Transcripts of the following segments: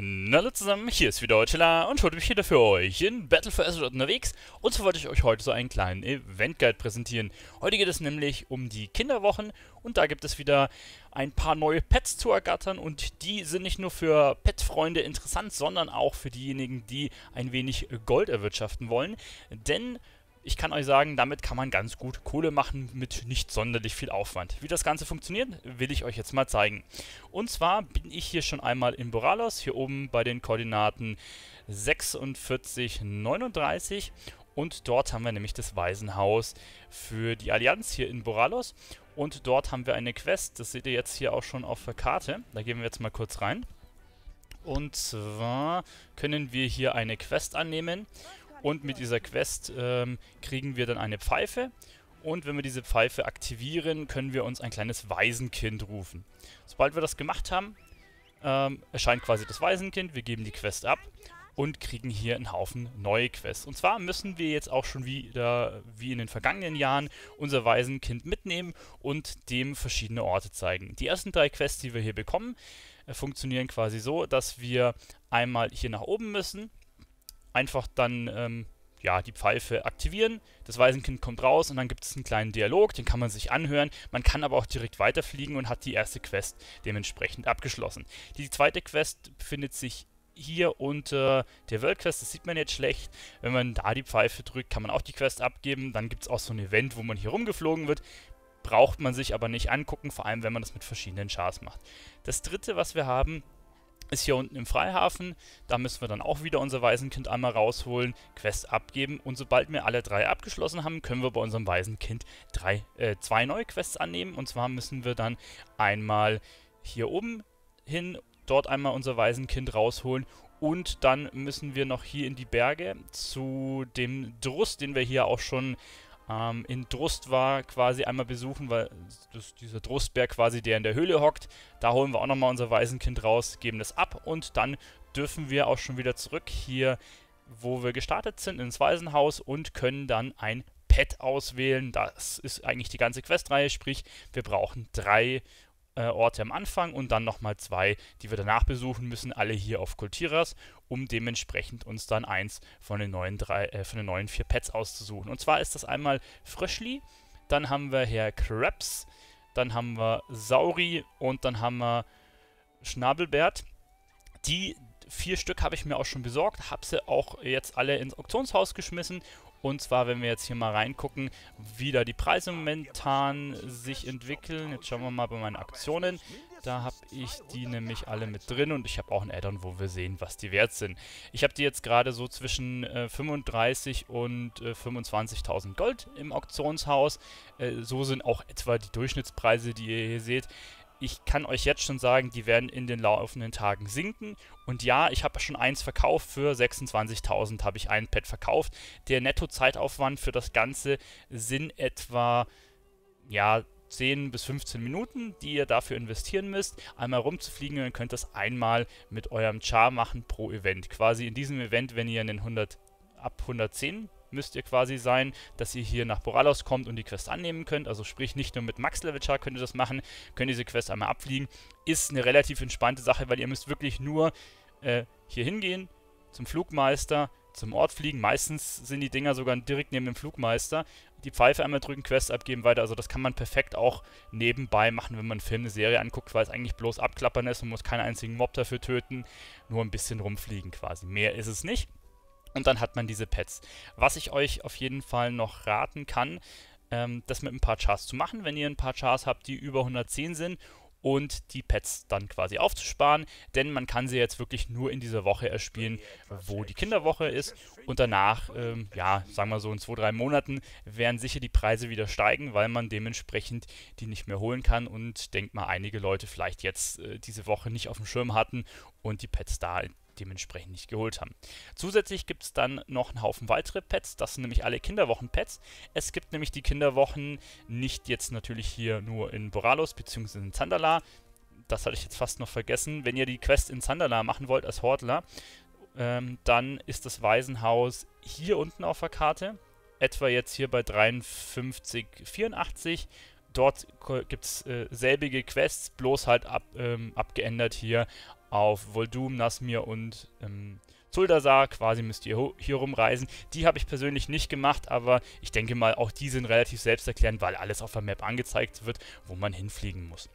Hallo zusammen, hier ist wieder Deutschela und heute bin ich wieder für euch in Battle for Azeroth unterwegs und so wollte ich euch heute so einen kleinen Event-Guide präsentieren. Heute geht es nämlich um die Kinderwochen und da gibt es wieder ein paar neue Pets zu ergattern und die sind nicht nur für Pet-Freunde interessant, sondern auch für diejenigen, die ein wenig Gold erwirtschaften wollen, denn ich kann euch sagen, damit kann man ganz gut Kohle machen mit nicht sonderlich viel Aufwand. Wie das Ganze funktioniert, will ich euch jetzt mal zeigen. Und zwar bin ich hier schon einmal in Boralos, hier oben bei den Koordinaten 46, 39 und dort haben wir nämlich das Waisenhaus für die Allianz hier in Boralos und dort haben wir eine Quest, das seht ihr jetzt hier auch schon auf der Karte, da gehen wir jetzt mal kurz rein. Und zwar können wir hier eine Quest annehmen. Und mit dieser Quest ähm, kriegen wir dann eine Pfeife. Und wenn wir diese Pfeife aktivieren, können wir uns ein kleines Waisenkind rufen. Sobald wir das gemacht haben, ähm, erscheint quasi das Waisenkind. Wir geben die Quest ab und kriegen hier einen Haufen neue Quests. Und zwar müssen wir jetzt auch schon wieder, wie in den vergangenen Jahren, unser Waisenkind mitnehmen und dem verschiedene Orte zeigen. Die ersten drei Quests, die wir hier bekommen, äh, funktionieren quasi so, dass wir einmal hier nach oben müssen einfach dann ähm, ja, die Pfeife aktivieren. Das Waisenkind kommt raus und dann gibt es einen kleinen Dialog, den kann man sich anhören. Man kann aber auch direkt weiterfliegen und hat die erste Quest dementsprechend abgeschlossen. Die zweite Quest befindet sich hier unter der World Quest, das sieht man jetzt schlecht. Wenn man da die Pfeife drückt, kann man auch die Quest abgeben. Dann gibt es auch so ein Event, wo man hier rumgeflogen wird. Braucht man sich aber nicht angucken, vor allem wenn man das mit verschiedenen Chars macht. Das dritte, was wir haben, ist hier unten im Freihafen. Da müssen wir dann auch wieder unser Waisenkind einmal rausholen, Quest abgeben und sobald wir alle drei abgeschlossen haben, können wir bei unserem Waisenkind drei, äh, zwei neue Quests annehmen. Und zwar müssen wir dann einmal hier oben hin, dort einmal unser Waisenkind rausholen und dann müssen wir noch hier in die Berge zu dem Druss, den wir hier auch schon ähm, in Drust war, quasi einmal besuchen, weil das, dieser Drustbär quasi, der in der Höhle hockt, da holen wir auch nochmal unser Waisenkind raus, geben das ab und dann dürfen wir auch schon wieder zurück hier, wo wir gestartet sind, ins Waisenhaus und können dann ein Pet auswählen. Das ist eigentlich die ganze Questreihe, sprich wir brauchen drei äh, Orte am Anfang und dann nochmal zwei, die wir danach besuchen müssen, alle hier auf Kultiras, um dementsprechend uns dann eins von den neuen, drei, äh, von den neuen vier Pets auszusuchen. Und zwar ist das einmal Fröschli, dann haben wir Herr Krebs, dann haben wir Sauri und dann haben wir Schnabelbert. Die vier Stück habe ich mir auch schon besorgt, habe sie auch jetzt alle ins Auktionshaus geschmissen und zwar, wenn wir jetzt hier mal reingucken, wie da die Preise momentan sich entwickeln. Jetzt schauen wir mal bei meinen Aktionen. Da habe ich die nämlich alle mit drin und ich habe auch ein Addon, wo wir sehen, was die wert sind. Ich habe die jetzt gerade so zwischen äh, 35 und äh, 25.000 Gold im Auktionshaus. Äh, so sind auch etwa die Durchschnittspreise, die ihr hier seht ich kann euch jetzt schon sagen, die werden in den laufenden Tagen sinken. Und ja, ich habe schon eins verkauft für 26.000 habe ich ein Pad verkauft. Der Netto-Zeitaufwand für das Ganze sind etwa ja 10 bis 15 Minuten, die ihr dafür investieren müsst, einmal rumzufliegen und ihr könnt das einmal mit eurem Char machen pro Event. Quasi in diesem Event, wenn ihr einen 100 ab 110 müsst ihr quasi sein, dass ihr hier nach Boralos kommt und die Quest annehmen könnt. Also sprich, nicht nur mit Max Levelchar könnt ihr das machen, könnt ihr diese Quest einmal abfliegen. Ist eine relativ entspannte Sache, weil ihr müsst wirklich nur äh, hier hingehen, zum Flugmeister, zum Ort fliegen. Meistens sind die Dinger sogar direkt neben dem Flugmeister. Die Pfeife einmal drücken, Quest abgeben, weiter. Also das kann man perfekt auch nebenbei machen, wenn man einen Film, eine Serie anguckt, weil es eigentlich bloß abklappern ist. Man muss keinen einzigen Mob dafür töten, nur ein bisschen rumfliegen quasi. Mehr ist es nicht. Und dann hat man diese Pets. Was ich euch auf jeden Fall noch raten kann, ähm, das mit ein paar Chars zu machen, wenn ihr ein paar Chars habt, die über 110 sind und die Pets dann quasi aufzusparen, denn man kann sie jetzt wirklich nur in dieser Woche erspielen, wo die Kinderwoche ist und danach, ähm, ja, sagen wir so in zwei, drei Monaten werden sicher die Preise wieder steigen, weil man dementsprechend die nicht mehr holen kann und denkt mal, einige Leute vielleicht jetzt äh, diese Woche nicht auf dem Schirm hatten und die Pets da dementsprechend nicht geholt haben. Zusätzlich gibt es dann noch einen Haufen weitere Pets, das sind nämlich alle Kinderwochen-Pets. Es gibt nämlich die Kinderwochen nicht jetzt natürlich hier nur in Boralos bzw. in Zandala, das hatte ich jetzt fast noch vergessen. Wenn ihr die Quest in Zandala machen wollt als Hortler, ähm, dann ist das Waisenhaus hier unten auf der Karte, etwa jetzt hier bei 53, 84 dort gibt es äh, selbige Quests, bloß halt ab, ähm, abgeändert hier auf Voldum, Nasmir und ähm, Zuldasar. Quasi müsst ihr hier rumreisen. Die habe ich persönlich nicht gemacht, aber ich denke mal, auch die sind relativ selbsterklärend, weil alles auf der Map angezeigt wird, wo man hinfliegen muss.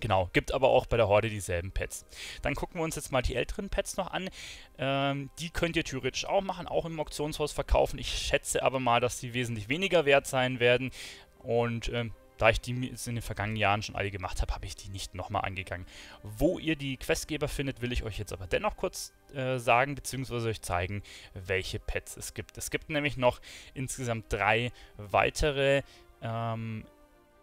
Genau, gibt aber auch bei der Horde dieselben Pets. Dann gucken wir uns jetzt mal die älteren Pets noch an. Ähm, die könnt ihr theoretisch auch machen, auch im Auktionshaus verkaufen. Ich schätze aber mal, dass die wesentlich weniger wert sein werden. Und ähm, da ich die in den vergangenen Jahren schon alle gemacht habe, habe ich die nicht nochmal angegangen. Wo ihr die Questgeber findet, will ich euch jetzt aber dennoch kurz äh, sagen, beziehungsweise euch zeigen, welche Pets es gibt. Es gibt nämlich noch insgesamt drei weitere ähm,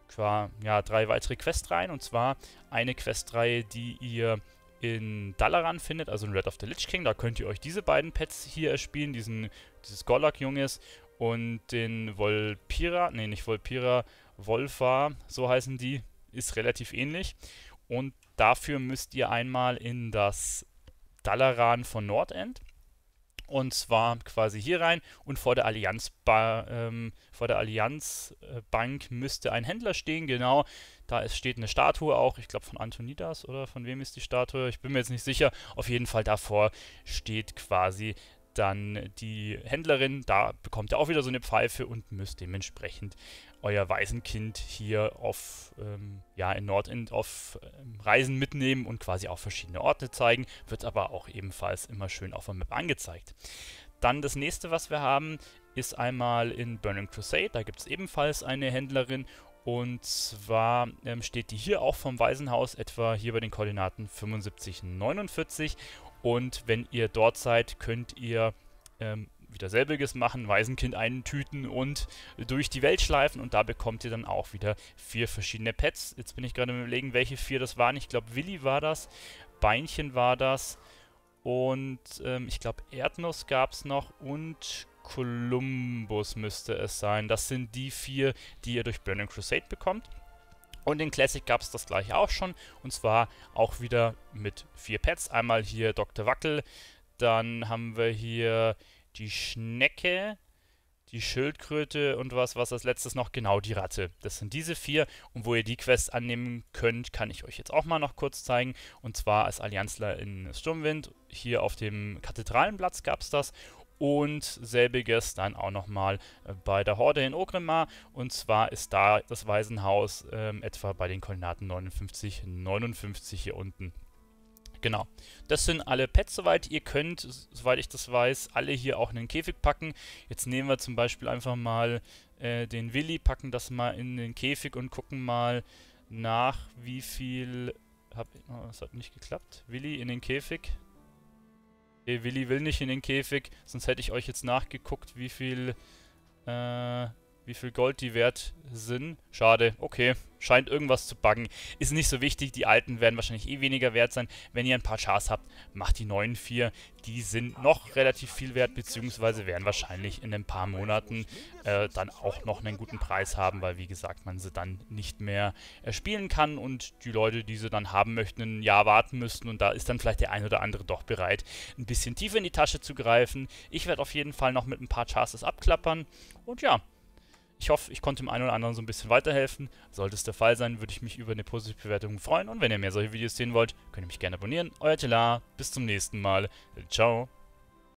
qua, ja, drei weitere Questreihen. Und zwar eine Questreihe, die ihr in Dalaran findet, also in Red of the Lich King. Da könnt ihr euch diese beiden Pets hier erspielen, diesen, dieses Gorlock-Junges und den Volpira, nee, nicht Volpira, Wolfa, so heißen die, ist relativ ähnlich. Und dafür müsst ihr einmal in das Dalaran von Nordend. Und zwar quasi hier rein und vor der Allianz, ähm, vor Allianzbank äh, müsste ein Händler stehen, genau. Da ist, steht eine Statue auch, ich glaube von Antonidas oder von wem ist die Statue? Ich bin mir jetzt nicht sicher. Auf jeden Fall davor steht quasi dann die Händlerin, da bekommt ihr auch wieder so eine Pfeife und müsst dementsprechend euer Waisenkind hier auf, ähm, ja, in Nordend auf ähm, Reisen mitnehmen und quasi auch verschiedene Orte zeigen, wird aber auch ebenfalls immer schön auf der Map angezeigt. Dann das nächste, was wir haben, ist einmal in Burning Crusade, da gibt es ebenfalls eine Händlerin und zwar ähm, steht die hier auch vom Waisenhaus etwa hier bei den Koordinaten 75, 49 und wenn ihr dort seid, könnt ihr ähm, wieder selbiges machen, Waisenkind eintüten und durch die Welt schleifen und da bekommt ihr dann auch wieder vier verschiedene Pets. Jetzt bin ich gerade überlegen, welche vier das waren. Ich glaube, Willi war das, Beinchen war das und ähm, ich glaube, Erdnuss gab es noch und Columbus müsste es sein. Das sind die vier, die ihr durch Burning Crusade bekommt. Und in Classic gab es das gleiche auch schon. Und zwar auch wieder mit vier Pets. Einmal hier Dr. Wackel. Dann haben wir hier die Schnecke, die Schildkröte und was, was als letztes noch genau die Ratte. Das sind diese vier und wo ihr die Quest annehmen könnt, kann ich euch jetzt auch mal noch kurz zeigen. Und zwar als Allianzler in Sturmwind. Hier auf dem Kathedralenplatz gab es das und selbiges dann auch nochmal äh, bei der Horde in Ogrimmar. Und zwar ist da das Waisenhaus ähm, etwa bei den Koordinaten 59, 59 hier unten. Genau. Das sind alle Pets soweit. Ihr könnt, soweit ich das weiß, alle hier auch in den Käfig packen. Jetzt nehmen wir zum Beispiel einfach mal äh, den Willi, packen das mal in den Käfig und gucken mal nach, wie viel... Hab, oh, das hat nicht geklappt. Willi in den Käfig. Okay, Willi will nicht in den Käfig, sonst hätte ich euch jetzt nachgeguckt, wie viel äh, wie viel Gold die wert sind. Schade, okay, scheint irgendwas zu buggen. Ist nicht so wichtig, die alten werden wahrscheinlich eh weniger wert sein. Wenn ihr ein paar Chars habt, macht die neuen vier. Die sind noch relativ viel wert, beziehungsweise werden wahrscheinlich in ein paar Monaten äh, dann auch noch einen guten Preis haben, weil wie gesagt, man sie dann nicht mehr äh, spielen kann und die Leute, die sie dann haben möchten, ein Jahr warten müssten und da ist dann vielleicht der ein oder andere doch bereit, ein bisschen tiefer in die Tasche zu greifen. Ich werde auf jeden Fall noch mit ein paar Chars das abklappern und ja, ich hoffe, ich konnte dem einen oder anderen so ein bisschen weiterhelfen. Sollte es der Fall sein, würde ich mich über eine positive Bewertung freuen. Und wenn ihr mehr solche Videos sehen wollt, könnt ihr mich gerne abonnieren. Euer Tela, bis zum nächsten Mal. Ciao.